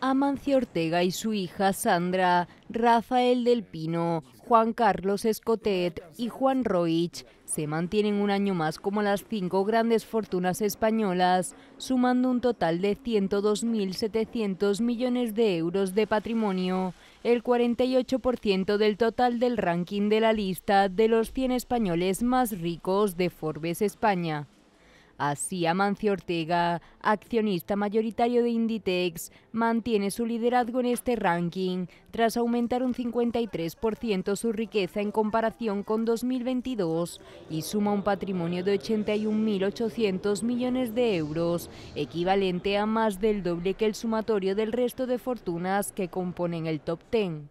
Amancio Ortega y su hija Sandra, Rafael del Pino, Juan Carlos Escotet y Juan Roich se mantienen un año más como las cinco grandes fortunas españolas, sumando un total de 102.700 millones de euros de patrimonio, el 48% del total del ranking de la lista de los 100 españoles más ricos de Forbes España. Así, Amancio Ortega, accionista mayoritario de Inditex, mantiene su liderazgo en este ranking, tras aumentar un 53% su riqueza en comparación con 2022 y suma un patrimonio de 81.800 millones de euros, equivalente a más del doble que el sumatorio del resto de fortunas que componen el top 10.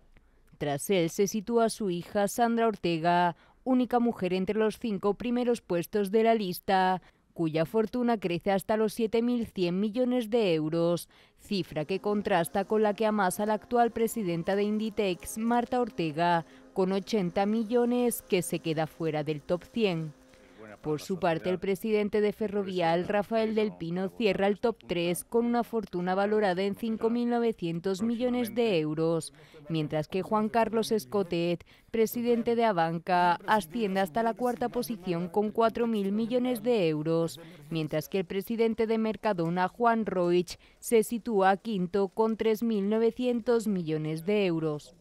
Tras él se sitúa su hija Sandra Ortega, única mujer entre los cinco primeros puestos de la lista, cuya fortuna crece hasta los 7.100 millones de euros, cifra que contrasta con la que amasa la actual presidenta de Inditex, Marta Ortega, con 80 millones que se queda fuera del top 100. Por su parte, el presidente de Ferrovial, Rafael del Pino, cierra el top 3 con una fortuna valorada en 5.900 millones de euros, mientras que Juan Carlos Escotet, presidente de Abanca, asciende hasta la cuarta posición con 4.000 millones de euros, mientras que el presidente de Mercadona, Juan Roig, se sitúa quinto con 3.900 millones de euros.